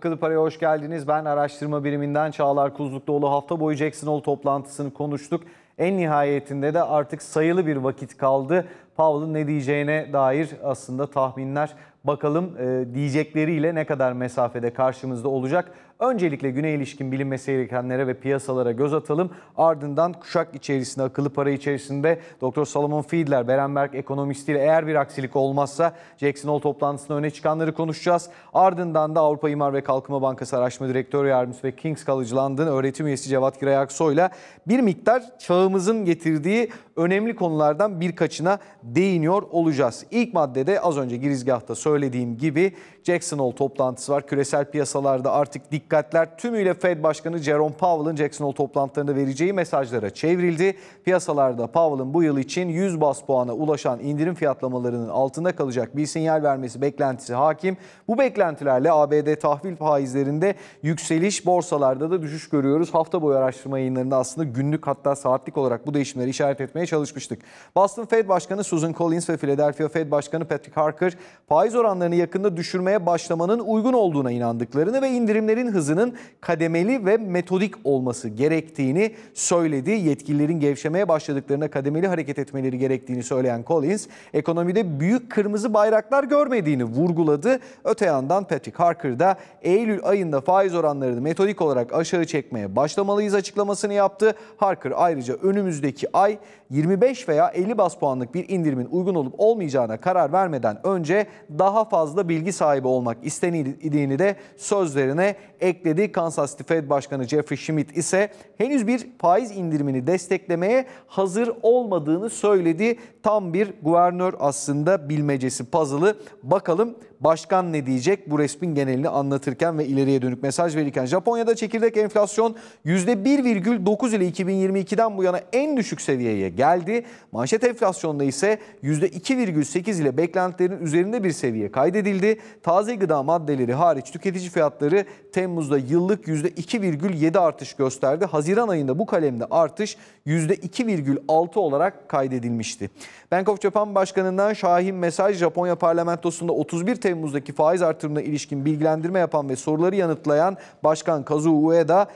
Akıllı Paraya hoş geldiniz. Ben araştırma biriminden Çağlar Kuzlukluoğlu. Hafta boyu Jacksonhole toplantısını konuştuk. En nihayetinde de artık sayılı bir vakit kaldı. Powell'ın ne diyeceğine dair aslında tahminler bakalım e, diyecekleriyle ne kadar mesafede karşımızda olacak. Öncelikle güne ilişkin bilinmesi gerekenlere ve piyasalara göz atalım. Ardından kuşak içerisinde, akıllı para içerisinde Doktor Salomon Fiedler, Berenberg ekonomistiyle eğer bir aksilik olmazsa Jackson Hole toplantısında öne çıkanları konuşacağız. Ardından da Avrupa İmar ve Kalkınma Bankası Araştırma Direktörü Yardımcısı ve Kings College London öğretim üyesi Cevat Giray Aksoy'la bir miktar çağımızın getirdiği önemli konulardan birkaçına değiniyor olacağız. İlk maddede az önce girizgahta söylediğim gibi Jackson Hole toplantısı var. Küresel piyasalarda artık dikkatler tümüyle Fed Başkanı Jerome Powell'ın Jackson Hole toplantılarında vereceği mesajlara çevrildi. Piyasalarda Powell'ın bu yıl için 100 bas puana ulaşan indirim fiyatlamalarının altında kalacak bir sinyal vermesi beklentisi hakim. Bu beklentilerle ABD tahvil faizlerinde yükseliş, borsalarda da düşüş görüyoruz. Hafta boyu araştırma yayınlarında aslında günlük hatta saatlik olarak bu değişimleri işaret etmeye çalışmıştık. Boston Fed Başkanı Susan Collins ve Philadelphia Fed Başkanı Patrick Harker faiz oranlarını yakında düşürme uygulamaya başlamanın uygun olduğuna inandıklarını ve indirimlerin hızının kademeli ve metodik olması gerektiğini söyledi. Yetkililerin gevşemeye başladıklarına kademeli hareket etmeleri gerektiğini söyleyen Collins, ekonomide büyük kırmızı bayraklar görmediğini vurguladı. Öte yandan Patrick Harker da Eylül ayında faiz oranlarını metodik olarak aşağı çekmeye başlamalıyız açıklamasını yaptı. Harker ayrıca önümüzdeki ay 25 veya 50 bas puanlık bir indirimin uygun olup olmayacağına karar vermeden önce daha fazla bilgi sahibi sahibi olmak istediğini de sözlerine ekledi. Kansas City Fed Başkanı Jeffrey Schmidt ise henüz bir faiz indirimini desteklemeye hazır olmadığını söyledi. Tam bir guvernör aslında bilmecesi puzzle'ı. Bakalım başkan ne diyecek bu resmin genelini anlatırken ve ileriye dönük mesaj verirken. Japonya'da çekirdek enflasyon %1,9 ile 2022'den bu yana en düşük seviyeye geldi. Manşet enflasyonda ise %2,8 ile beklentilerin üzerinde bir seviye kaydedildi. Taze gıda maddeleri hariç tüketici fiyatları Temmuz'da yıllık %2,7 artış gösterdi. Haziran ayında bu kalemde artış %2,6 olarak kaydedilmişti. Bank of Japan Başkanı'ndan Şahin Mesaj Japonya parlamentosunda 31 Temmuz'daki faiz artırımına ilişkin bilgilendirme yapan ve soruları yanıtlayan Başkan Kazuo Ueda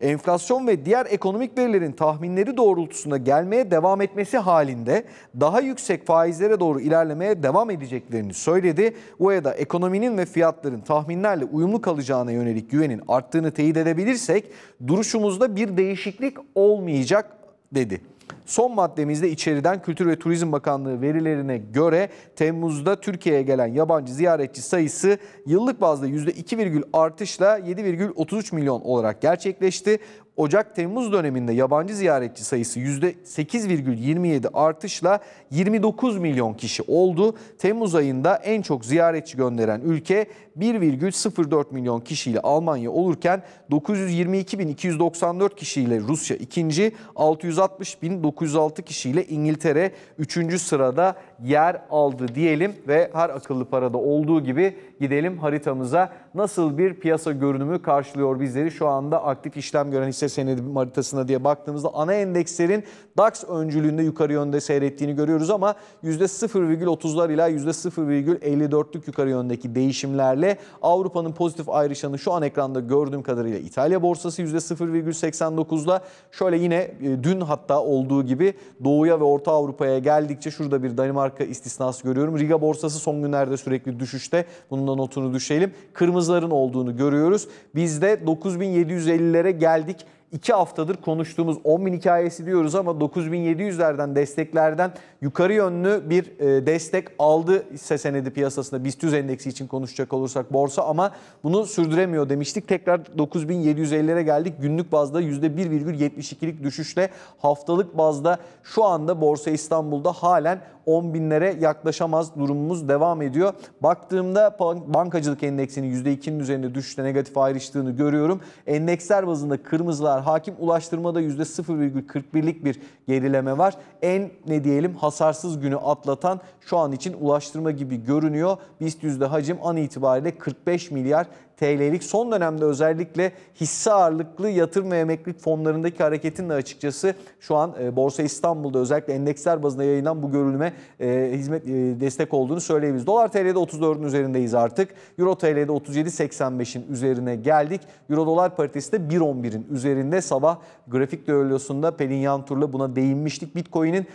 enflasyon ve diğer ekonomik verilerin tahminleri doğrultusunda gelmeye devam etmesi halinde daha yüksek faizlere doğru ilerlemeye devam edeceklerini söyledi. Bu ya da ekonominin ve fiyatların tahminlerle uyumlu kalacağına yönelik güvenin arttığını teyit edebilirsek duruşumuzda bir değişiklik olmayacak dedi. Son maddemizde içeriden Kültür ve Turizm Bakanlığı verilerine göre Temmuz'da Türkiye'ye gelen yabancı ziyaretçi sayısı yıllık bazda %2, artışla 7,33 milyon olarak gerçekleşti. Ocak-Temmuz döneminde yabancı ziyaretçi sayısı %8,27 artışla 29 milyon kişi oldu. Temmuz ayında en çok ziyaretçi gönderen ülke 1,04 milyon kişiyle Almanya olurken 922.294 kişiyle Rusya ikinci, 660.906 kişiyle İngiltere üçüncü sırada yer aldı diyelim ve her akıllı parada olduğu gibi gidelim haritamıza. Nasıl bir piyasa görünümü karşılıyor bizleri şu anda aktif işlem gören hisse senedi haritasına diye baktığımızda ana endekslerin DAX öncülüğünde yukarı yönde seyrettiğini görüyoruz ama %0,30'lar ila %0,54'lük yukarı yöndeki değişimlerle Avrupa'nın pozitif ayrışanı şu an ekranda gördüğüm kadarıyla İtalya borsası %0,89'la şöyle yine e, dün hatta olduğu gibi doğuya ve Orta Avrupa'ya geldikçe şurada bir Danimarka marka istisnası görüyorum. Riga borsası son günlerde sürekli düşüşte. Bunun da notunu düşelim. Kırmızıların olduğunu görüyoruz. Biz de 9750'lere geldik. 2 haftadır konuştuğumuz 10.000 hikayesi diyoruz ama 9.700'lerden desteklerden yukarı yönlü bir e, destek aldı hisse senedi piyasasında BIST endeksi için konuşacak olursak borsa ama bunu sürdüremiyor demiştik. Tekrar 9.750'lere geldik. Günlük bazda %1,72'lik düşüşle haftalık bazda şu anda Borsa İstanbul'da halen 10 binlere yaklaşamaz durumumuz devam ediyor. Baktığımda bankacılık endeksinin %2'nin üzerinde düşüşte negatif ayrıştığını görüyorum. Endeksler bazında kırmızılar hakim ulaştırmada %0,41'lik bir gerileme var. En ne diyelim hasarsız günü atlatan şu an için ulaştırma gibi görünüyor. BIST yüzde hacim an itibariyle 45 milyar TL'lik. Son dönemde özellikle hisse ağırlıklı yatırım ve emeklilik fonlarındaki hareketin de açıkçası şu an e, Borsa İstanbul'da özellikle endeksler bazında yayılan bu görülme e, hizmet e, destek olduğunu söyleyebiliriz. Dolar TL'de 34'ün üzerindeyiz artık. Euro TL'de 37.85'in üzerine geldik. Euro dolar paritesi de 1.11'in üzerinde. Sabah grafik dövrüyorsunda Pelin Yantur'la buna değinmiştik. Bitcoin'in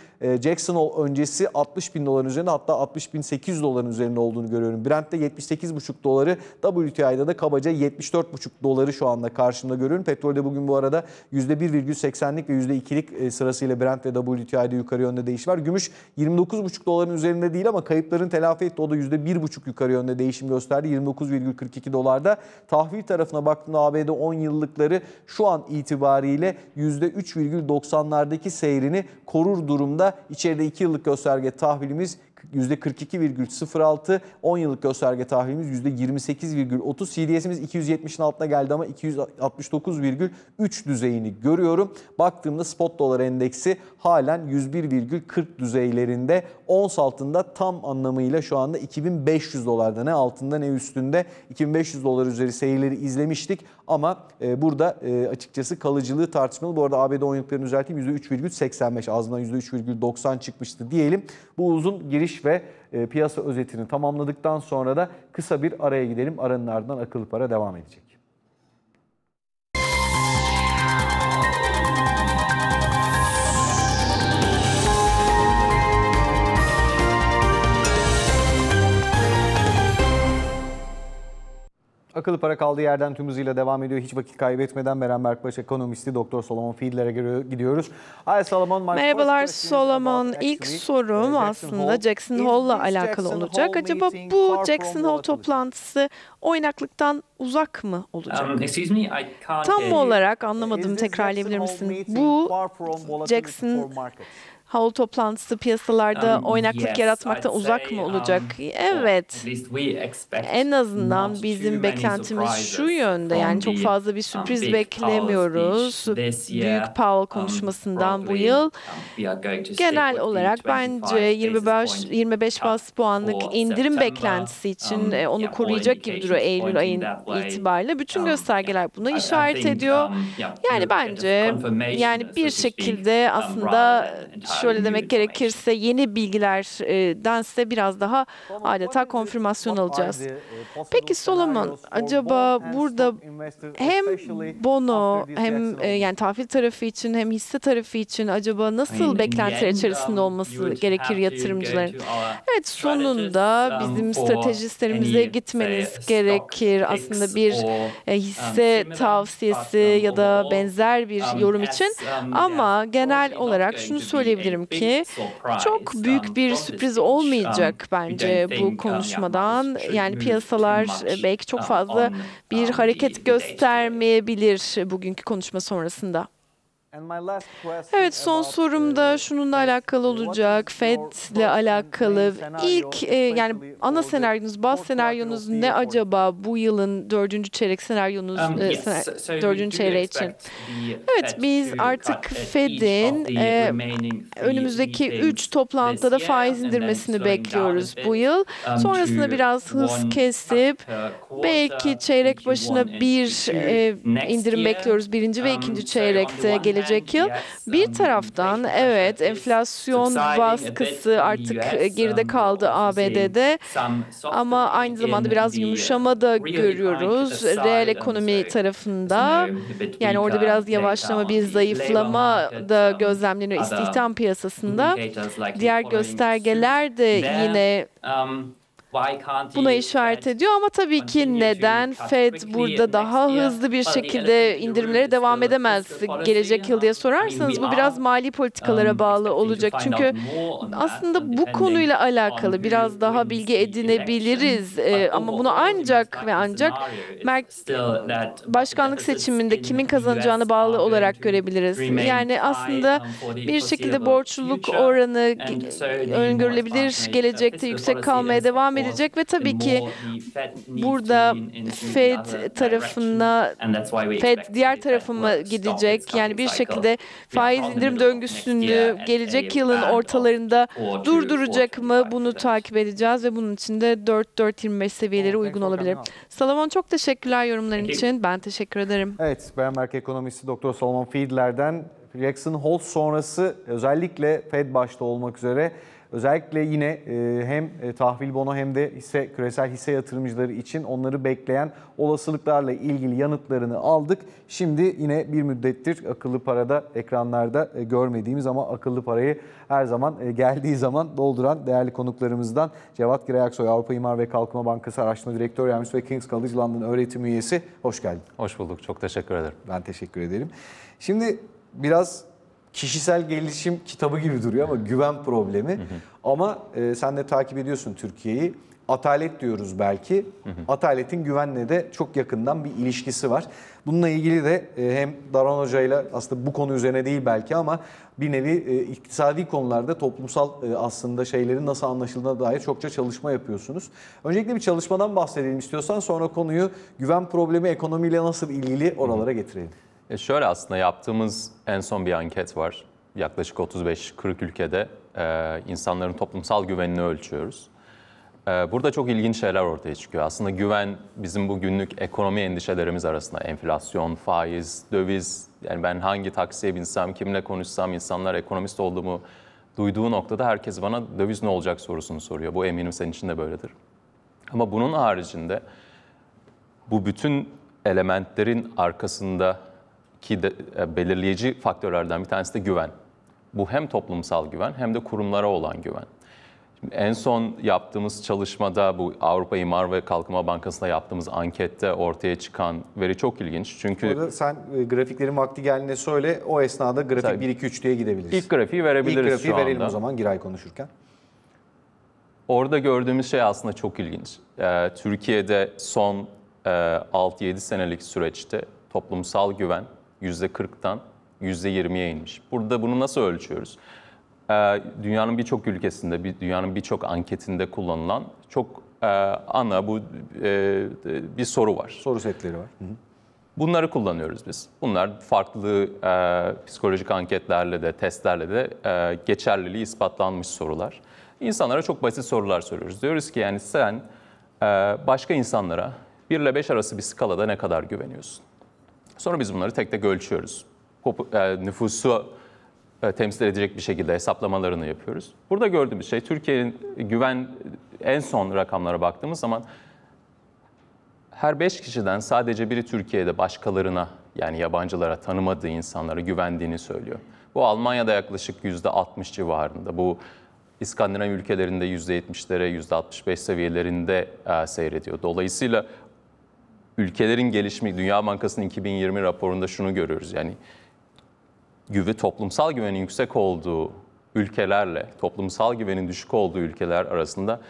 Jackson Hole öncesi 60 bin doların üzerinde hatta 60 bin 800 doların üzerinde olduğunu görüyorum. Brent'te 78,5 doları WTI'da da kabaca 74,5 doları şu anda karşımda görün. Petrolde bugün bu arada %1,80'lik ve %2'lik e, sırasıyla Brent ve WTI'de yukarı yönde değiş var. Gümüş 29,5 doların üzerinde değil ama kayıpların telafi etti. O da %1,5 yukarı yönde değişim gösterdi. 29,42 dolarda. Tahvil tarafına baktığında ABD 10 yıllıkları şu an itibariyle %3,90'lardaki seyrini korur durumda. İçeride 2 yıllık gösterge tahvilimiz %42,06. 10 yıllık gösterge tahvilimiz %28,30. CDS'imiz 270'in altına geldi ama 269,3 düzeyini görüyorum. Baktığımda spot dolar endeksi halen 101,40 düzeylerinde. Ons altında tam anlamıyla şu anda 2500 dolarda ne altında ne üstünde 2500 dolar üzeri seyirleri izlemiştik ama e, burada e, açıkçası kalıcılığı tartışmalı. Bu arada ABD 10 yıllıklarını düzelteyim %3,85 ağzından %3,90 çıkmıştı diyelim. Bu uzun giriş ve e, piyasa özetini tamamladıktan sonra da kısa bir araya gidelim. Aranın ardından akıllı para devam edecek. Akıllı para kaldığı yerden tüm hızıyla devam ediyor. Hiç vakit kaybetmeden Beren Berkbaş ekonomisti Doktor Solomon Fiedler'e gidiyoruz. Ay Solomon, Merhabalar Solomon. İlk sorum Jackson aslında Hall. Jackson Hall'la alakalı Jackson olacak. Hall Acaba bu Jackson Hall toplantısı oynaklıktan uzak mı olacak? Um, excuse me, I can't olarak anlamadım. Tekrarlayabilir misin? Bu Jackson havlu toplantısı piyasalarda um, oynaklık yes, yaratmaktan I'd uzak say, mı um, olacak? Um, evet. En azından bizim beklentimiz şu yönde. Yani çok fazla bir um, sürpriz um, beklemiyoruz. büyük Powell um, konuşmasından probably, bu yıl. Genel olarak bence 25 25 bas puanlık indirim September. beklentisi için e, onu koruyacak gibi duruyor Eylül ayın itibariyle. Bütün göstergeler buna yeah, işaret think, ediyor. Yeah, yani bence yani bir şekilde aslında şöyle demek gerekirse yeni bilgilerden e, size biraz daha adeta konfirmasyon alacağız. E, Peki Solomon acaba burada hem bono hem e, yani tahvil tarafı için hem hisse tarafı için acaba nasıl beklentiler içerisinde olması gerekir yatırımcıların? Evet sonunda um, bizim stratejistlerimize gitmeniz gerekir. Aslında bir um, hisse tavsiyesi ya da benzer bir um, yorum için ama genel olarak şunu söyleyebilirim diyebilirim ki çok um, büyük bir sürpriz um, olmayacak bence bu um, konuşmadan. Yani piyasalar e, belki çok fazla bir hareket göstermeyebilir bugünkü konuşma sonrasında. Evet son sorum da uh, şununla alakalı olacak. Fed ile alakalı ilk e, yani ana senaryonuz, baz senaryonuz ne acaba bu yılın dördüncü çeyrek senaryonuz um, e, dördüncü çeyrek için? Uh, evet biz artık Fed'in e, önümüzdeki üç toplantıda faiz indirmesini bekliyoruz bu yıl. Um, Sonrasında biraz hız kesip belki çeyrek başına bir e, indirim bekliyoruz birinci ve um, ikinci çeyrekte gelecek gelecek yıl. Bir taraftan evet enflasyon baskısı artık e, geride kaldı ABD'de ama aynı zamanda biraz yumuşama da görüyoruz. Reel ekonomi tarafında yani orada biraz yavaşlama, bir zayıflama da gözlemleniyor istihdam piyasasında. Diğer göstergeler de yine um, buna işaret ediyor ama tabii ki neden Fed burada daha hızlı bir şekilde indirimleri devam edemez gelecek yıl diye sorarsanız bu biraz mali politikalara um, bağlı olacak. Çünkü aslında bu konuyla alakalı biraz daha bilgi edinebiliriz e, ama bunu ancak ve ancak başkanlık seçiminde kimin kazanacağını bağlı olarak görebiliriz. Yani aslında bir şekilde borçluluk oranı öngörülebilir gelecekte yüksek kalmaya devam edecek verecek ve tabii ki burada Fed tarafına Fed diğer tarafıma gidecek. Yani bir şekilde faiz indirim döngüsünü gelecek yılın ortalarında durduracak mı bunu takip edeceğiz ve bunun için de 4-4-25 seviyeleri uygun olabilir. Salomon çok teşekkürler yorumların için. Ben teşekkür ederim. Evet, Berenberg ekonomisti Doktor Salomon Fiedler'den Jackson Hole sonrası özellikle Fed başta olmak üzere özellikle yine e, hem e, tahvil bono hem de hisse küresel hisse yatırımcıları için onları bekleyen olasılıklarla ilgili yanıtlarını aldık. Şimdi yine bir müddettir akıllı parada ekranlarda e, görmediğimiz ama akıllı parayı her zaman geldiği zaman dolduran değerli konuklarımızdan Cevat Giray Aksoy Avrupa İmar ve Kalkınma Bankası Araştırma Direktör Yardımcısı ve Kings College London öğretim üyesi. Hoş geldin. Hoş bulduk. Çok teşekkür ederim. Ben teşekkür ederim. Şimdi biraz kişisel gelişim kitabı gibi duruyor ama güven problemi. Hı hı. Ama e, sen de takip ediyorsun Türkiye'yi. Atalet diyoruz belki. Hı hı. Ataletin güvenle de çok yakından bir ilişkisi var. Bununla ilgili de e, hem Daron Hoca ile aslında bu konu üzerine değil belki ama bir nevi e, iktisadi konularda toplumsal e, aslında şeylerin nasıl anlaşıldığına dair çokça çalışma yapıyorsunuz. Öncelikle bir çalışmadan bahsedelim istiyorsan sonra konuyu güven problemi ekonomiyle nasıl ilgili oralara getirelim. E şöyle aslında yaptığımız en son bir anket var. Yaklaşık 35-40 ülkede e, insanların toplumsal güvenini ölçüyoruz. E, burada çok ilginç şeyler ortaya çıkıyor. Aslında güven bizim bu günlük ekonomi endişelerimiz arasında. Enflasyon, faiz, döviz. Yani ben hangi taksiye binsem, kimle konuşsam, insanlar ekonomist olduğumu duyduğu noktada herkes bana döviz ne olacak sorusunu soruyor. Bu eminim senin için de böyledir. Ama bunun haricinde bu bütün elementlerin arkasında ki de, e, belirleyici faktörlerden bir tanesi de güven. Bu hem toplumsal güven hem de kurumlara olan güven. Şimdi en son yaptığımız çalışmada bu Avrupa İmar ve Kalkınma Bankası'nda yaptığımız ankette ortaya çıkan veri çok ilginç. Çünkü Burada sen e, grafiklerin vakti geldiğinde söyle o esnada grafik 1 2 3 diye gidebiliriz. İlk grafiği verebiliriz İlk grafiği şu verelim anda. o zaman Giray konuşurken. Orada gördüğümüz şey aslında çok ilginç. Ee, Türkiye'de son e, 6-7 senelik süreçte toplumsal güven %40'tan %20'ye inmiş. Burada bunu nasıl ölçüyoruz? Ee, dünyanın birçok ülkesinde, bir, dünyanın birçok anketinde kullanılan çok e, ana bu e, bir soru var. Soru setleri var. Hı hı. Bunları kullanıyoruz biz. Bunlar farklı e, psikolojik anketlerle de, testlerle de e, geçerliliği ispatlanmış sorular. İnsanlara çok basit sorular soruyoruz. Diyoruz ki yani sen e, başka insanlara 1 ile 5 arası bir skalada ne kadar güveniyorsun? Sonra biz bunları tek tek ölçüyoruz. E, nüfusu e, temsil edecek bir şekilde hesaplamalarını yapıyoruz. Burada gördüğümüz şey Türkiye'nin güven en son rakamlara baktığımız zaman her beş kişiden sadece biri Türkiye'de başkalarına yani yabancılara tanımadığı insanlara güvendiğini söylüyor. Bu Almanya'da yaklaşık yüzde 60 civarında. Bu İskandinav ülkelerinde yüzde %70'lere, yüzde %65 seviyelerinde e, seyrediyor. Dolayısıyla ülkelerin gelişimi, Dünya Bankası'nın 2020 raporunda şunu görüyoruz. Yani güve, toplumsal güvenin yüksek olduğu ülkelerle toplumsal güvenin düşük olduğu ülkeler arasında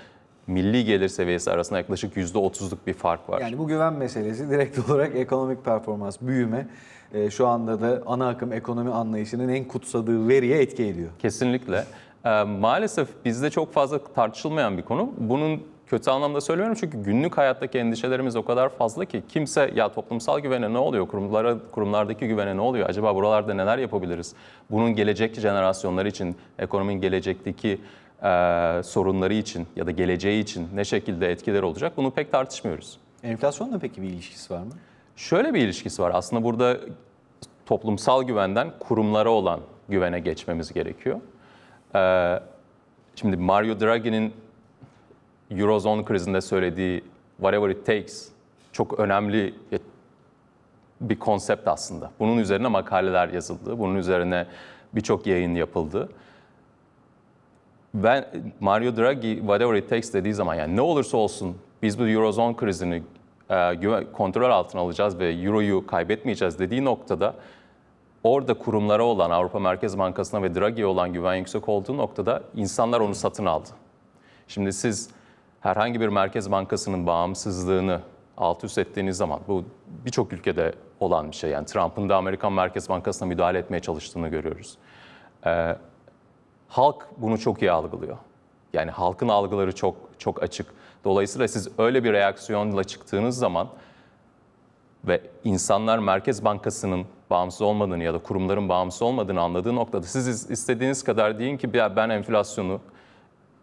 milli gelir seviyesi arasında yaklaşık %30'luk bir fark var. Yani bu güven meselesi direkt olarak ekonomik performans, büyüme e, şu anda da ana akım ekonomi anlayışının en kutsadığı veriye etki ediyor. Kesinlikle. E, maalesef bizde çok fazla tartışılmayan bir konu. Bunun kötü anlamda söylüyorum çünkü günlük hayattaki endişelerimiz o kadar fazla ki kimse ya toplumsal güvene ne oluyor, kurumlara, kurumlardaki güvene ne oluyor, acaba buralarda neler yapabiliriz? Bunun gelecek jenerasyonları için, ekonominin gelecekteki e, sorunları için ya da geleceği için ne şekilde etkiler olacak bunu pek tartışmıyoruz. Enflasyonla peki bir ilişkisi var mı? Şöyle bir ilişkisi var. Aslında burada toplumsal güvenden kurumlara olan güvene geçmemiz gerekiyor. Ee, şimdi Mario Draghi'nin Eurozone krizinde söylediği whatever it takes çok önemli bir konsept aslında. Bunun üzerine makaleler yazıldı, bunun üzerine birçok yayın yapıldı. Ben Mario Draghi whatever it takes dediği zaman yani ne olursa olsun biz bu Eurozone krizini e, kontrol altına alacağız ve Euro'yu kaybetmeyeceğiz dediği noktada orada kurumlara olan Avrupa Merkez Bankası'na ve Draghi'ye olan güven yüksek olduğu noktada insanlar onu satın aldı. Şimdi siz herhangi bir merkez bankasının bağımsızlığını alt üst ettiğiniz zaman bu birçok ülkede olan bir şey. Yani Trump'ın da Amerikan Merkez Bankası'na müdahale etmeye çalıştığını görüyoruz. Ee, halk bunu çok iyi algılıyor. Yani halkın algıları çok çok açık. Dolayısıyla siz öyle bir reaksiyonla çıktığınız zaman ve insanlar Merkez Bankası'nın bağımsız olmadığını ya da kurumların bağımsız olmadığını anladığı noktada siz istediğiniz kadar deyin ki ben enflasyonu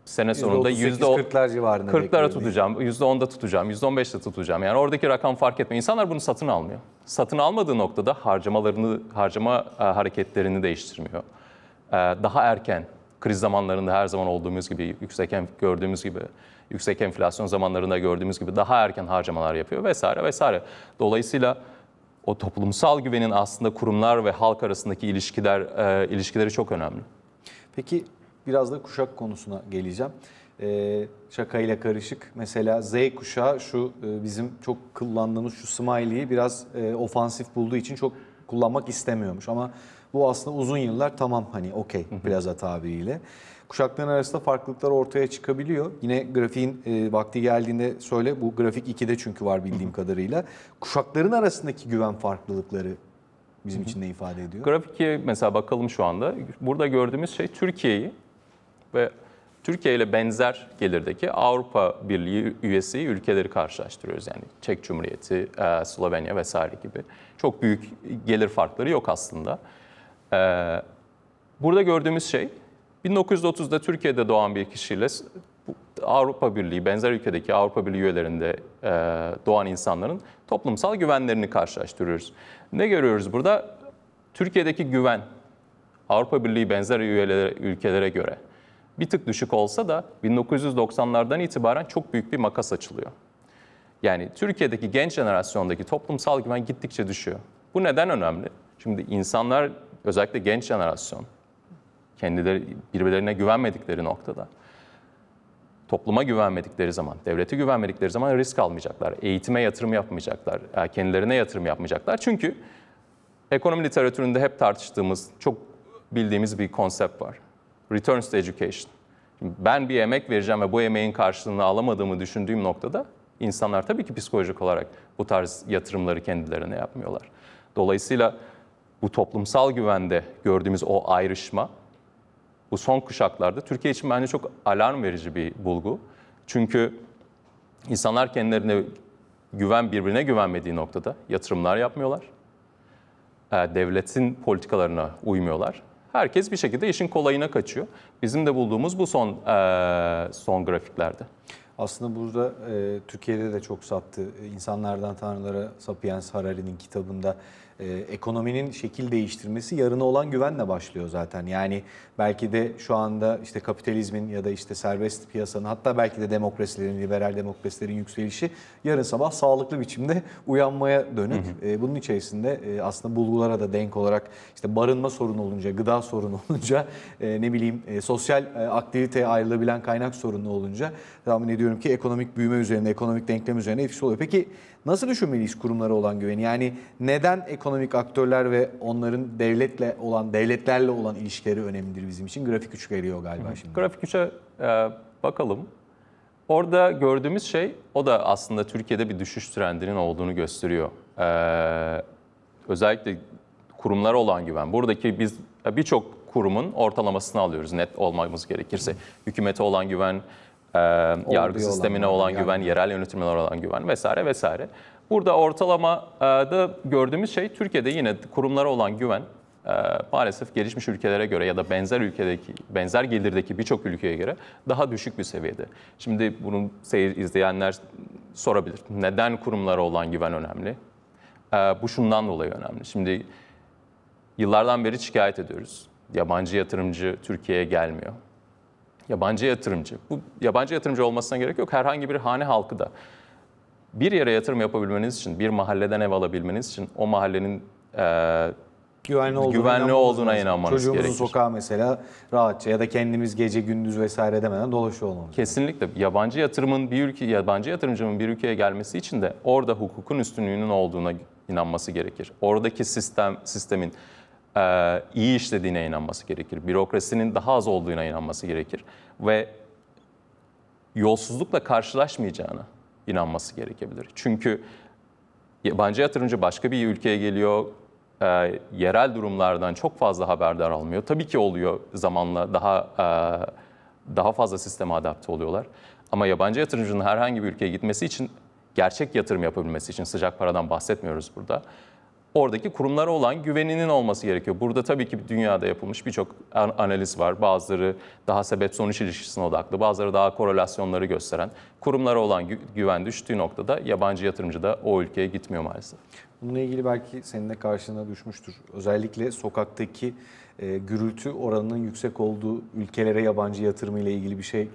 sene sonunda %40'lar civarında 40'lara tutacağım, %10'da tutacağım, %15'de tutacağım. Yani oradaki rakam fark etmiyor. İnsanlar bunu satın almıyor. Satın almadığı noktada harcamalarını, harcama e, hareketlerini değiştirmiyor. E, daha erken, kriz zamanlarında her zaman olduğumuz gibi, yüksek gördüğümüz gibi, yüksek enflasyon zamanlarında gördüğümüz gibi daha erken harcamalar yapıyor vesaire vesaire. Dolayısıyla o toplumsal güvenin aslında kurumlar ve halk arasındaki ilişkiler e, ilişkileri çok önemli. Peki Biraz da kuşak konusuna geleceğim. Ee, şakayla karışık. Mesela Z kuşağı şu e, bizim çok kullandığımız şu smiley'i biraz e, ofansif bulduğu için çok kullanmak istemiyormuş. Ama bu aslında uzun yıllar tamam hani okey plaza tabiriyle. Kuşakların arasında farklılıklar ortaya çıkabiliyor. Yine grafiğin e, vakti geldiğinde söyle bu grafik 2'de çünkü var bildiğim kadarıyla. Kuşakların arasındaki güven farklılıkları bizim için ne ifade ediyor? Grafik mesela bakalım şu anda. Burada gördüğümüz şey Türkiye'yi ve Türkiye ile benzer gelirdeki Avrupa Birliği üyesi ülkeleri karşılaştırıyoruz. Yani Çek Cumhuriyeti, e, Slovenya vesaire gibi. Çok büyük gelir farkları yok aslında. E, burada gördüğümüz şey 1930'da Türkiye'de doğan bir kişiyle Avrupa Birliği, benzer ülkedeki Avrupa Birliği üyelerinde e, doğan insanların toplumsal güvenlerini karşılaştırıyoruz. Ne görüyoruz burada? Türkiye'deki güven Avrupa Birliği benzer üyelere, ülkelere göre bir tık düşük olsa da 1990'lardan itibaren çok büyük bir makas açılıyor. Yani Türkiye'deki genç jenerasyondaki toplumsal güven gittikçe düşüyor. Bu neden önemli? Şimdi insanlar özellikle genç jenerasyon kendileri birbirlerine güvenmedikleri noktada topluma güvenmedikleri zaman, devlete güvenmedikleri zaman risk almayacaklar. Eğitime yatırım yapmayacaklar, e, kendilerine yatırım yapmayacaklar. Çünkü ekonomi literatüründe hep tartıştığımız, çok bildiğimiz bir konsept var returns to education. ben bir emek vereceğim ve bu emeğin karşılığını alamadığımı düşündüğüm noktada insanlar tabii ki psikolojik olarak bu tarz yatırımları kendilerine yapmıyorlar. Dolayısıyla bu toplumsal güvende gördüğümüz o ayrışma bu son kuşaklarda Türkiye için bence çok alarm verici bir bulgu. Çünkü insanlar kendilerine güven birbirine güvenmediği noktada yatırımlar yapmıyorlar. Ee, devletin politikalarına uymuyorlar. Herkes bir şekilde işin kolayına kaçıyor. Bizim de bulduğumuz bu son e, son grafiklerde. Aslında burada e, Türkiye'de de çok sattı. İnsanlardan Tanrılara Sapiens Harari'nin kitabında e, ekonominin şekil değiştirmesi yarına olan güvenle başlıyor zaten. Yani belki de şu anda işte kapitalizmin ya da işte serbest piyasanın hatta belki de demokrasilerin, liberal demokrasilerin yükselişi yarın sabah sağlıklı biçimde uyanmaya dönük. Hı hı. E, bunun içerisinde e, aslında bulgulara da denk olarak işte barınma sorunu olunca, gıda sorunu olunca, e, ne bileyim e, sosyal e, aktiviteye ayrılabilen kaynak sorunu olunca tahmin ediyorum ki ekonomik büyüme üzerine, ekonomik denklem üzerine etkisi oluyor. Peki Nasıl düşünmeliyiz kurumlara olan güveni? Yani neden ekonomik aktörler ve onların devletle olan, devletlerle olan ilişkileri önemlidir bizim için? Grafik 3 geliyor galiba hı şimdi. Grafik 3'e e, bakalım. Orada gördüğümüz şey o da aslında Türkiye'de bir düşüş trendinin olduğunu gösteriyor. Ee, özellikle kurumlara olan güven. Buradaki biz e, birçok kurumun ortalamasını alıyoruz net olmamız gerekirse. Hükümete olan güven, e, yargı sistemine olan, olan güven, yerel yönetimlere olan güven vesaire vesaire. Burada ortalama e, da gördüğümüz şey Türkiye'de yine kurumlara olan güven e, maalesef gelişmiş ülkelere göre ya da benzer ülkedeki benzer gelirdeki birçok ülkeye göre daha düşük bir seviyede. Şimdi bunu seyir izleyenler sorabilir. Neden kurumlara olan güven önemli? E, bu şundan dolayı önemli. Şimdi yıllardan beri şikayet ediyoruz. Yabancı yatırımcı Türkiye'ye gelmiyor yabancı yatırımcı. Bu yabancı yatırımcı olmasına gerek yok. Herhangi bir hane halkı da bir yere yatırım yapabilmeniz için, bir mahalleden ev alabilmeniz için o mahallenin e, güvenli olduğuna, güvenli olduğuna inanmanız Çocuğumuzu gerekir. Çocuğumuzu sokağa mesela rahatça ya da kendimiz gece gündüz vesaire demeden dolaşıyor olmamız. Kesinlikle. Yabancı yatırımın bir ülke yabancı yatırımcının bir ülkeye gelmesi için de orada hukukun üstünlüğünün olduğuna inanması gerekir. Oradaki sistem sistemin ee, iyi işlediğine inanması gerekir. Bürokrasinin daha az olduğuna inanması gerekir. Ve yolsuzlukla karşılaşmayacağına inanması gerekebilir. Çünkü yabancı yatırımcı başka bir ülkeye geliyor, e, yerel durumlardan çok fazla haberdar almıyor. Tabii ki oluyor zamanla daha e, daha fazla sisteme adapte oluyorlar. Ama yabancı yatırımcının herhangi bir ülkeye gitmesi için gerçek yatırım yapabilmesi için sıcak paradan bahsetmiyoruz burada oradaki kurumlara olan güveninin olması gerekiyor. Burada tabii ki dünyada yapılmış birçok analiz var. Bazıları daha sebep sonuç ilişkisine odaklı, bazıları daha korelasyonları gösteren. Kurumlara olan güven düştüğü noktada yabancı yatırımcı da o ülkeye gitmiyor maalesef. Bununla ilgili belki senin de karşına düşmüştür. Özellikle sokaktaki e, gürültü oranının yüksek olduğu ülkelere yabancı yatırımı ile ilgili bir şey e,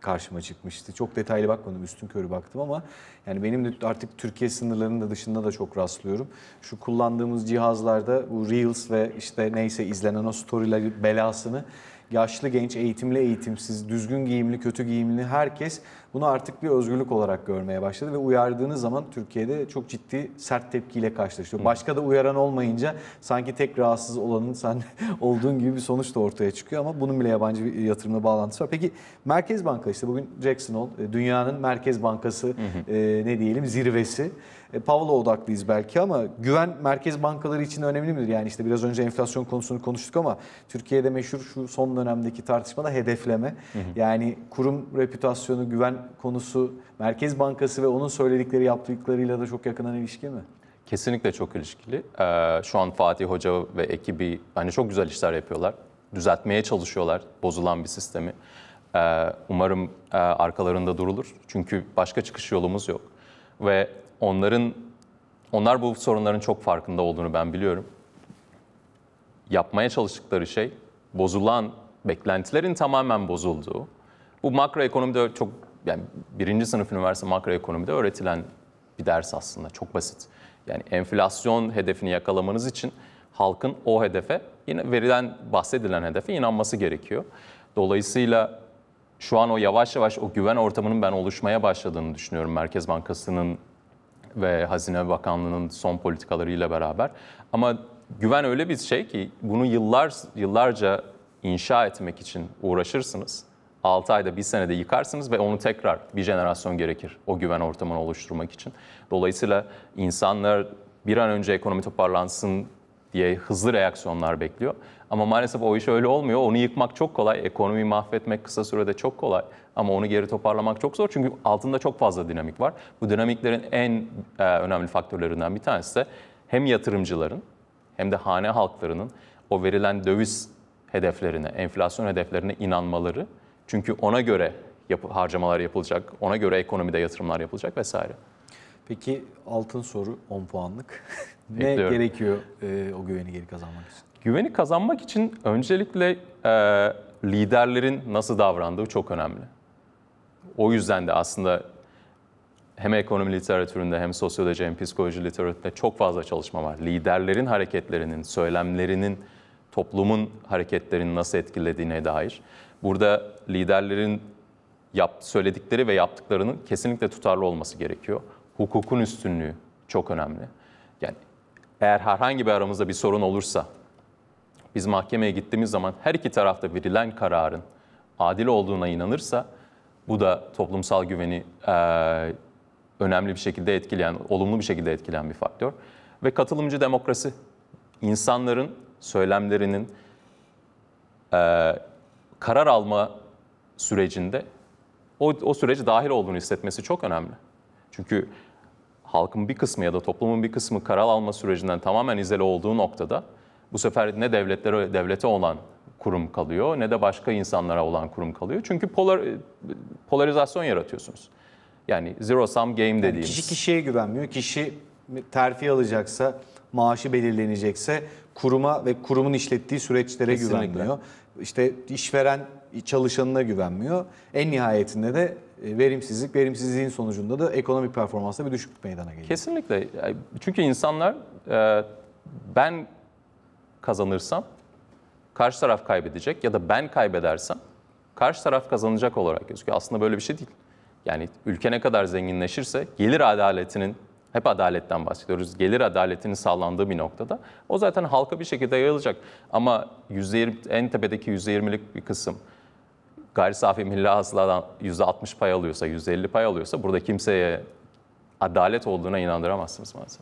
karşıma çıkmıştı. Çok detaylı bakmadım, üstün körü baktım ama yani benim de artık Türkiye sınırlarının da dışında da çok rastlıyorum. Şu kullandığımız cihazlarda bu Reels ve işte neyse izlenen o storyler belasını yaşlı genç, eğitimli eğitimsiz, düzgün giyimli, kötü giyimli herkes bunu artık bir özgürlük olarak görmeye başladı ve uyardığınız zaman Türkiye'de çok ciddi sert tepkiyle karşılaşıyor. Başka da uyaran olmayınca sanki tek rahatsız olanın sen olduğun gibi bir sonuç da ortaya çıkıyor ama bunun bile yabancı bir yatırımla bağlantısı var. Peki Merkez Banka işte bugün Jackson Hole e, dünyanın Merkez Bankası E, ne diyelim zirvesi. E, Pavlo odaklıyız belki ama güven merkez bankaları için önemli midir? Yani işte biraz önce enflasyon konusunu konuştuk ama Türkiye'de meşhur şu son dönemdeki tartışmada hedefleme. Hı hı. Yani kurum reputasyonu, güven konusu Merkez Bankası ve onun söyledikleri yaptıklarıyla da çok yakından ilişki mi? Kesinlikle çok ilişkili. Ee, şu an Fatih Hoca ve ekibi hani çok güzel işler yapıyorlar. Düzeltmeye çalışıyorlar bozulan bir sistemi. Ee, umarım e, arkalarında durulur. Çünkü başka çıkış yolumuz yok. Ve onların onlar bu sorunların çok farkında olduğunu ben biliyorum. Yapmaya çalıştıkları şey bozulan beklentilerin tamamen bozulduğu. Bu makroekonomide çok yani birinci sınıf üniversite makroekonomide öğretilen bir ders aslında. Çok basit. Yani enflasyon hedefini yakalamanız için halkın o hedefe, yine verilen, bahsedilen hedefe inanması gerekiyor. Dolayısıyla şu an o yavaş yavaş o güven ortamının ben oluşmaya başladığını düşünüyorum Merkez Bankası'nın ve Hazine Bakanlığı'nın son politikalarıyla beraber. Ama güven öyle bir şey ki bunu yıllar yıllarca inşa etmek için uğraşırsınız. 6 ayda bir senede yıkarsınız ve onu tekrar bir jenerasyon gerekir o güven ortamını oluşturmak için. Dolayısıyla insanlar bir an önce ekonomi toparlansın diye hızlı reaksiyonlar bekliyor. Ama maalesef o iş öyle olmuyor. Onu yıkmak çok kolay, ekonomiyi mahvetmek kısa sürede çok kolay ama onu geri toparlamak çok zor çünkü altında çok fazla dinamik var. Bu dinamiklerin en e, önemli faktörlerinden bir tanesi de hem yatırımcıların hem de hane halklarının o verilen döviz hedeflerine, enflasyon hedeflerine inanmaları. Çünkü ona göre yap- harcamalar yapılacak, ona göre ekonomide yatırımlar yapılacak vesaire. Peki altın soru 10 puanlık. ne Ekliyorum. gerekiyor e, o güveni geri kazanmak için? Güveni kazanmak için öncelikle e, liderlerin nasıl davrandığı çok önemli. O yüzden de aslında hem ekonomi literatüründe hem sosyoloji hem psikoloji literatüründe çok fazla çalışma var. Liderlerin hareketlerinin, söylemlerinin, toplumun hareketlerini nasıl etkilediğine dair. Burada liderlerin yap, söyledikleri ve yaptıklarının kesinlikle tutarlı olması gerekiyor hukukun üstünlüğü çok önemli. Yani eğer herhangi bir aramızda bir sorun olursa biz mahkemeye gittiğimiz zaman her iki tarafta verilen kararın adil olduğuna inanırsa bu da toplumsal güveni e, önemli bir şekilde etkileyen, olumlu bir şekilde etkileyen bir faktör. Ve katılımcı demokrasi, insanların söylemlerinin e, karar alma sürecinde o, o sürece dahil olduğunu hissetmesi çok önemli. Çünkü halkın bir kısmı ya da toplumun bir kısmı karar alma sürecinden tamamen izole olduğu noktada bu sefer ne devletlere devlete olan kurum kalıyor ne de başka insanlara olan kurum kalıyor. Çünkü polar, e, polarizasyon yaratıyorsunuz. Yani zero sum game dediğimiz. Yani kişi kişiye güvenmiyor. Kişi terfi alacaksa, maaşı belirlenecekse kuruma ve kurumun işlettiği süreçlere Kesinlikle. güvenmiyor. İşte işveren çalışanına güvenmiyor. En nihayetinde de e, verimsizlik, verimsizliğin sonucunda da ekonomik performansta bir düşüklük meydana geliyor. Kesinlikle. Çünkü insanlar e, ben kazanırsam karşı taraf kaybedecek ya da ben kaybedersem karşı taraf kazanacak olarak gözüküyor. Aslında böyle bir şey değil. Yani ülke ne kadar zenginleşirse gelir adaletinin hep adaletten bahsediyoruz. Gelir adaletinin sağlandığı bir noktada o zaten halka bir şekilde yayılacak. Ama %20, en tepedeki %20'lik bir kısım gayri safi milli hasıladan %60 pay alıyorsa, %50 pay alıyorsa burada kimseye adalet olduğuna inandıramazsınız maalesef.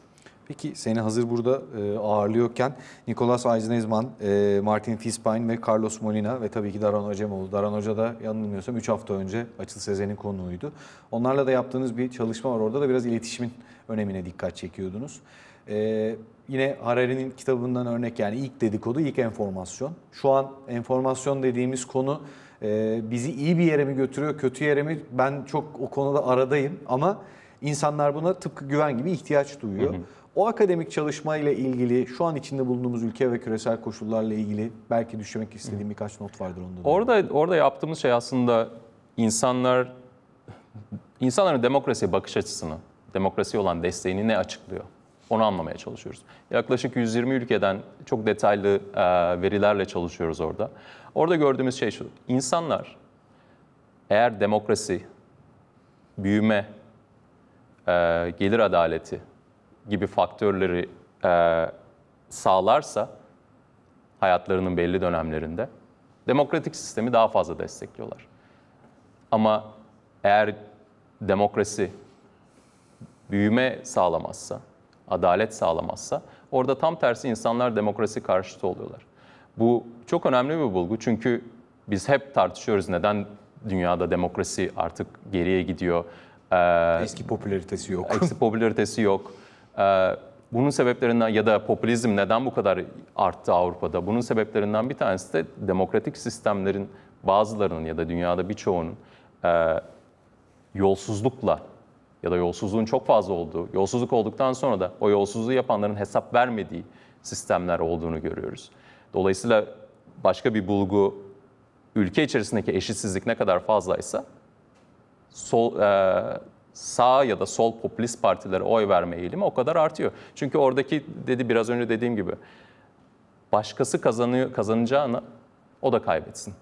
Peki seni hazır burada e, ağırlıyorken Nicolas Eisenezman, e, Martin Fispine ve Carlos Molina ve tabii ki Daran Hocamoğlu. Daran Hoca da yanılmıyorsam 3 hafta önce Açıl Sezen'in konuğuydu. Onlarla da yaptığınız bir çalışma var. Orada da biraz iletişimin önemine dikkat çekiyordunuz. E, yine Harari'nin kitabından örnek yani ilk dedikodu, ilk enformasyon. Şu an enformasyon dediğimiz konu e, bizi iyi bir yere mi götürüyor, kötü yere mi? Ben çok o konuda aradayım ama insanlar buna tıpkı güven gibi ihtiyaç duyuyor. Hı hı. O akademik çalışma ile ilgili şu an içinde bulunduğumuz ülke ve küresel koşullarla ilgili belki düşmek istediğim birkaç not vardır onda. Orada orada yaptığımız şey aslında insanlar insanların demokrasiye bakış açısını, demokrasi olan desteğini ne açıklıyor? Onu anlamaya çalışıyoruz. Yaklaşık 120 ülkeden çok detaylı e, verilerle çalışıyoruz orada. Orada gördüğümüz şey şu. İnsanlar eğer demokrasi, büyüme, e, gelir adaleti gibi faktörleri e, sağlarsa hayatlarının belli dönemlerinde demokratik sistemi daha fazla destekliyorlar. Ama eğer demokrasi büyüme sağlamazsa, adalet sağlamazsa orada tam tersi insanlar demokrasi karşıtı oluyorlar. Bu çok önemli bir bulgu çünkü biz hep tartışıyoruz neden dünyada demokrasi artık geriye gidiyor. Ee, eski popülaritesi yok. Eski popülaritesi yok. Ee, bunun sebeplerinden ya da popülizm neden bu kadar arttı Avrupa'da? Bunun sebeplerinden bir tanesi de demokratik sistemlerin bazılarının ya da dünyada birçoğunun e, yolsuzlukla ya da yolsuzluğun çok fazla olduğu, yolsuzluk olduktan sonra da o yolsuzluğu yapanların hesap vermediği sistemler olduğunu görüyoruz. Dolayısıyla başka bir bulgu ülke içerisindeki eşitsizlik ne kadar fazlaysa sol e, sağ ya da sol popülist partilere oy verme eğilimi o kadar artıyor. Çünkü oradaki dedi biraz önce dediğim gibi başkası kazanıyor kazanacağına o da kaybetsin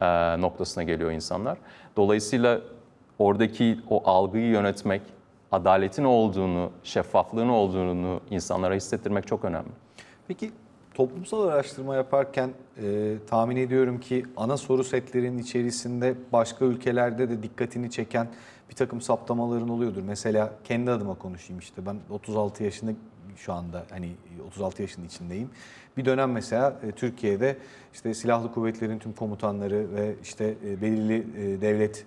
e, noktasına geliyor insanlar. Dolayısıyla oradaki o algıyı yönetmek, adaletin olduğunu, şeffaflığın olduğunu insanlara hissettirmek çok önemli. Peki toplumsal araştırma yaparken e, tahmin ediyorum ki ana soru setlerinin içerisinde başka ülkelerde de dikkatini çeken bir takım saptamaların oluyordur. Mesela kendi adıma konuşayım işte ben 36 yaşında şu anda hani 36 yaşının içindeyim. Bir dönem mesela e, Türkiye'de işte silahlı kuvvetlerin tüm komutanları ve işte e, belirli e, devlet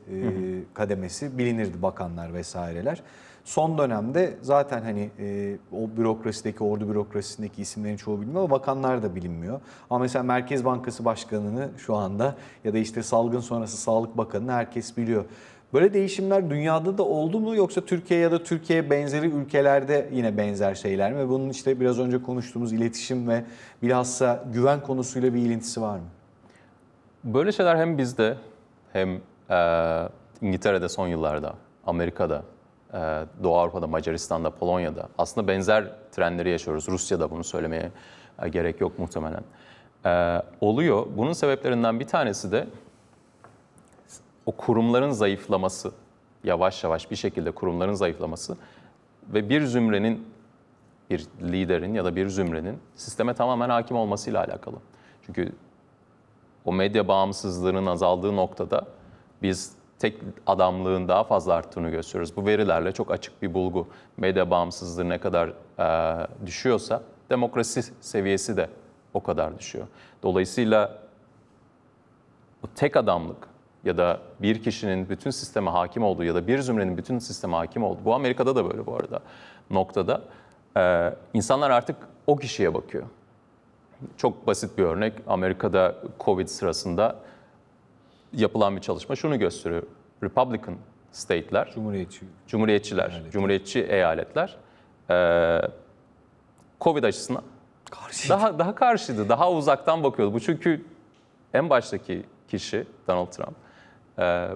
kademesi bilinirdi bakanlar vesaireler. Son dönemde zaten hani e, o bürokrasideki, ordu bürokrasisindeki isimlerin çoğu bilmiyor ama bakanlar da bilinmiyor. Ama mesela Merkez Bankası Başkanı'nı şu anda ya da işte salgın sonrası Sağlık Bakanı'nı herkes biliyor. Böyle değişimler dünyada da oldu mu yoksa Türkiye ya da Türkiye benzeri ülkelerde yine benzer şeyler mi? Bunun işte biraz önce konuştuğumuz iletişim ve bilhassa güven konusuyla bir ilintisi var mı? Böyle şeyler hem bizde hem e, İngiltere'de son yıllarda, Amerika'da, e, Doğu Avrupa'da, Macaristan'da, Polonya'da aslında benzer trendleri yaşıyoruz. Rusya'da bunu söylemeye gerek yok muhtemelen. E, oluyor. Bunun sebeplerinden bir tanesi de o kurumların zayıflaması, yavaş yavaş bir şekilde kurumların zayıflaması ve bir zümrenin, bir liderin ya da bir zümrenin sisteme tamamen hakim olmasıyla alakalı. Çünkü o medya bağımsızlığının azaldığı noktada biz tek adamlığın daha fazla arttığını gösteriyoruz. Bu verilerle çok açık bir bulgu. Medya bağımsızlığı ne kadar e, düşüyorsa demokrasi seviyesi de o kadar düşüyor. Dolayısıyla bu tek adamlık ya da bir kişinin bütün sisteme hakim olduğu ya da bir zümrenin bütün sisteme hakim olduğu, bu Amerika'da da böyle bu arada noktada, e, insanlar artık o kişiye bakıyor. Çok basit bir örnek, Amerika'da Covid sırasında yapılan bir çalışma şunu gösteriyor. Republican state'ler, Cumhuriyetçi. Cumhuriyetçiler, Eyalet. Cumhuriyetçi eyaletler e, Covid açısından Karşıydı. Daha daha karşıydı. Daha uzaktan bakıyordu. Bu çünkü en baştaki kişi Donald Trump e,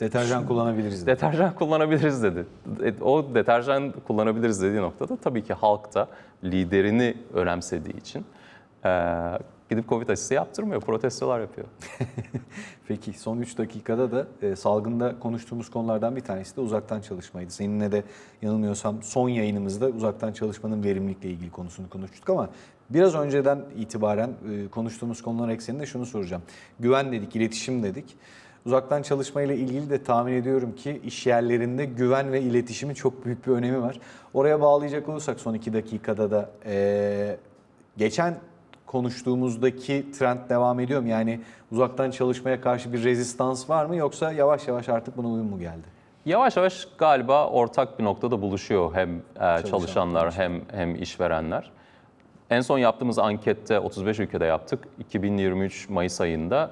Deterjan kullanabiliriz. Dedi. Deterjan kullanabiliriz dedi. E, o deterjan kullanabiliriz dediği noktada tabii ki halk da liderini önemsediği için e, gidip Covid aşısı yaptırmıyor, protestolar yapıyor. Peki son 3 dakikada da e, salgında konuştuğumuz konulardan bir tanesi de uzaktan çalışmaydı. Seninle de yanılmıyorsam son yayınımızda uzaktan çalışmanın verimlilikle ilgili konusunu konuştuk ama biraz önceden itibaren e, konuştuğumuz konular ekseninde şunu soracağım. Güven dedik, iletişim dedik. Uzaktan çalışma ile ilgili de tahmin ediyorum ki iş yerlerinde güven ve iletişimin çok büyük bir önemi var. Oraya bağlayacak olursak son iki dakikada da e, geçen konuştuğumuzdaki trend devam ediyor mu? Yani uzaktan çalışmaya karşı bir rezistans var mı yoksa yavaş yavaş artık buna uyum mu geldi? Yavaş yavaş galiba ortak bir noktada buluşuyor hem çalışanlar, çalışanlar hem hem işverenler. En son yaptığımız ankette 35 ülkede yaptık. 2023 Mayıs ayında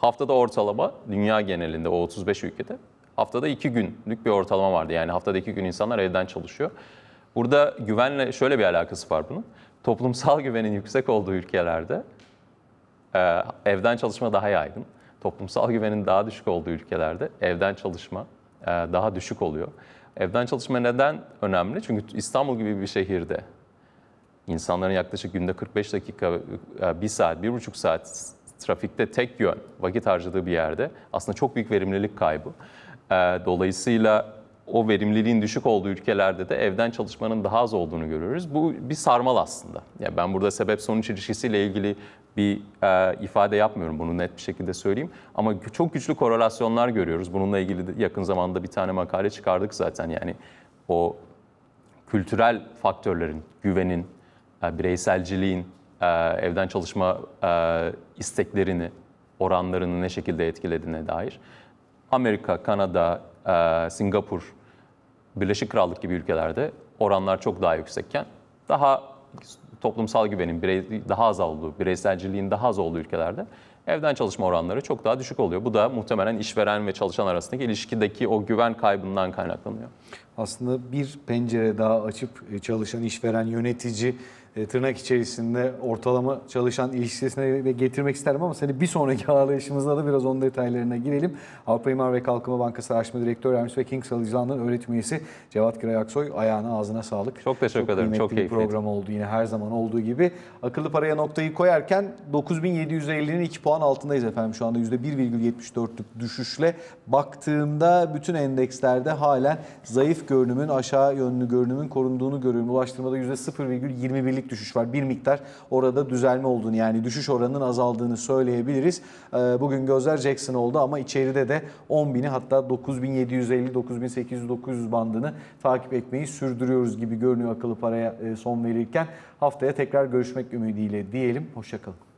haftada ortalama dünya genelinde o 35 ülkede haftada 2 günlük bir ortalama vardı. Yani haftada 2 gün insanlar evden çalışıyor. Burada güvenle şöyle bir alakası var bunun. Toplumsal güvenin yüksek olduğu ülkelerde e, evden çalışma daha yaygın. Toplumsal güvenin daha düşük olduğu ülkelerde evden çalışma e, daha düşük oluyor. Evden çalışma neden önemli? Çünkü İstanbul gibi bir şehirde insanların yaklaşık günde 45 dakika, e, bir saat, bir buçuk saat trafikte tek yön vakit harcadığı bir yerde aslında çok büyük verimlilik kaybı. Ee, dolayısıyla o verimliliğin düşük olduğu ülkelerde de evden çalışmanın daha az olduğunu görüyoruz. Bu bir sarmal aslında. Yani ben burada sebep sonuç ilişkisiyle ilgili bir e, ifade yapmıyorum bunu net bir şekilde söyleyeyim. Ama çok güçlü korelasyonlar görüyoruz. Bununla ilgili yakın zamanda bir tane makale çıkardık zaten. Yani o kültürel faktörlerin, güvenin, e, bireyselciliğin, ee, evden çalışma e, isteklerini, oranlarını ne şekilde etkilediğine dair. Amerika, Kanada, e, Singapur, Birleşik Krallık gibi ülkelerde oranlar çok daha yüksekken daha toplumsal güvenin daha az olduğu, bireyselciliğin daha az olduğu ülkelerde evden çalışma oranları çok daha düşük oluyor. Bu da muhtemelen işveren ve çalışan arasındaki ilişkideki o güven kaybından kaynaklanıyor. Aslında bir pencere daha açıp e, çalışan işveren yönetici e, tırnak içerisinde ortalama çalışan ilişkisine getirmek isterim ama seni bir sonraki ağırlayışımızda da biraz onun detaylarına girelim. Avrupa İmar ve Kalkınma Bankası Araştırma Direktörü Yardımcısı ve Kings Alıcılan'ın öğretim üyesi Cevat Giray Aksoy. Ayağına ağzına sağlık. Çok teşekkür Çok ederim. Çok keyifli. bir program oldu yine her zaman olduğu gibi. Akıllı paraya noktayı koyarken 9750'nin 2 puan altındayız efendim. Şu anda %1,74'lük düşüşle baktığımda bütün endekslerde halen zayıf görünümün, aşağı yönlü görünümün korunduğunu görüyorum. Ulaştırmada %0,21'lik %1'lik düşüş var. Bir miktar orada düzelme olduğunu yani düşüş oranının azaldığını söyleyebiliriz. Ee, bugün gözler Jackson oldu ama içeride de 10.000'i hatta 9750, 9800, 900 bandını takip etmeyi sürdürüyoruz gibi görünüyor akıllı paraya e, son verirken. Haftaya tekrar görüşmek ümidiyle diyelim. Hoşçakalın.